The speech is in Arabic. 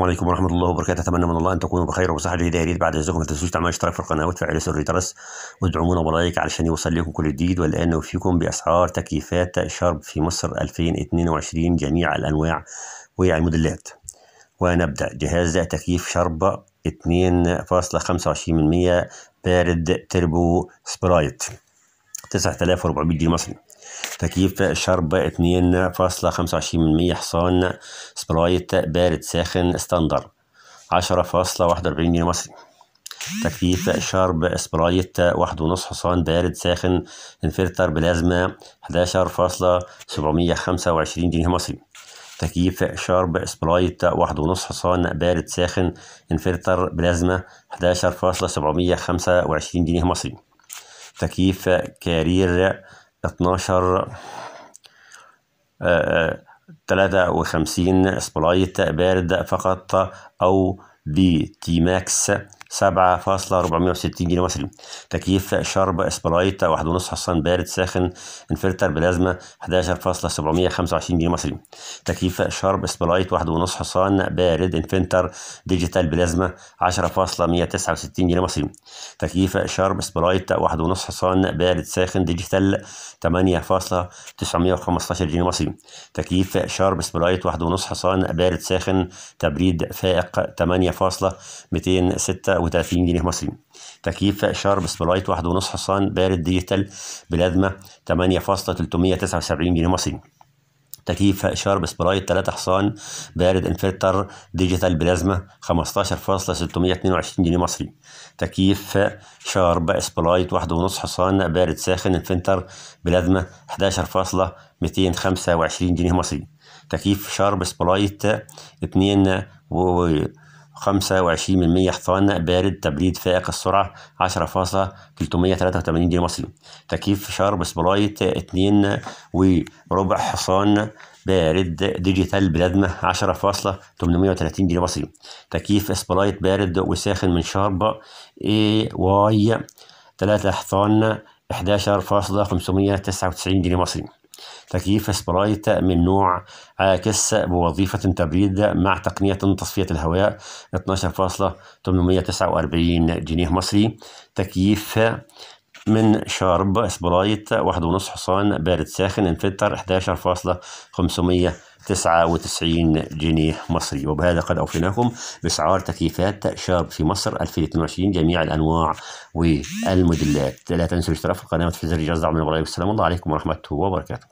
السلام عليكم ورحمه الله وبركاته اتمنى من الله ان تكونوا بخير وبصحه جيده يا ريت بعد اذنكم ما تنسوش تعملوا اشتراك في القناه وتفعلوا زر الجرس وادعمونا بلايك علشان يوصل لكم كل جديد والان نوفيكم باسعار تكييفات شرب في مصر 2022 جميع الانواع والموديلات ونبدا جهاز تكييف شرب 2.25% بارد تربو سبرايت 9400 جنيه مصري تكييف شرب 2.25% حصان سبرايت بارد ساخن ستاندر 10.41 جنيه مصري تكييف شرب سبرايت 1.5 حصان بارد ساخن انفرتر بلازما 11.725 جنيه مصري تكييف شارب سبرايت 1.5 حصان بارد ساخن انفرتر بلازما 11.725 جنيه مصري تكييف كارير اتناشر آه، آه، تلاتة وخمسين بارد فقط أو ماكس 7.460 جنيه مصري تكييف شارب اسبلايت 1.5 حصان بارد ساخن انفلتر بلازما 11.725 جنيه مصري تكييف شارب اسبلايت 1.5 حصان بارد انفنتر ديجيتال بلازما 10.169 جنيه مصري تكييف شارب اسبلايت 1.5 حصان بارد ساخن ديجيتال 8.915 جنيه مصري تكييف شارب سبرايت 1.5 حصان بارد ساخن تبريد فائق 8.206 وتلاتين جنيه مصري تكييف شارب سبلايت واحد ونص حصان بارد ديجيتال بلازما تمانية فاصلة تلتمية تسعة وسبعين جنيه مصري تكييف شارب سبرايت 3 حصان بارد انفرتر ديجيتال بلازما 15.622 جنيه مصري تكييف شارب سبرايت 1.5 حصان بارد ساخن انفنتر بلازما 11.225 جنيه مصري تكييف شارب سبرايت 2 و 25% حصان بارد تبريد فائق السرعة 10.383 جنيه مصري تكييف شارب سبرايت 2 وربع حصان بارد ديجيتال بلازما 10.830 جنيه مصري تكييف سبرايت بارد وساخن من شارب اي واي 3 حصان 11.599 جنيه مصري تكييف سبرايت من نوع عاكس بوظيفة تبريد مع تقنية تصفية الهواء 12.849 جنيه مصري تكييف من شارب سبرايت واحد ونص حصان بارد ساخن انفلتر 11,599 جنيه مصري وبهذا قد أوفيناكم بأسعار تكييفات شارب في مصر 2022 جميع الأنواع والموديلات لا تنسوا الاشتراك في القناة وتفعيل زر الجرس دعم من والسلام الله عليكم ورحمة الله وبركاته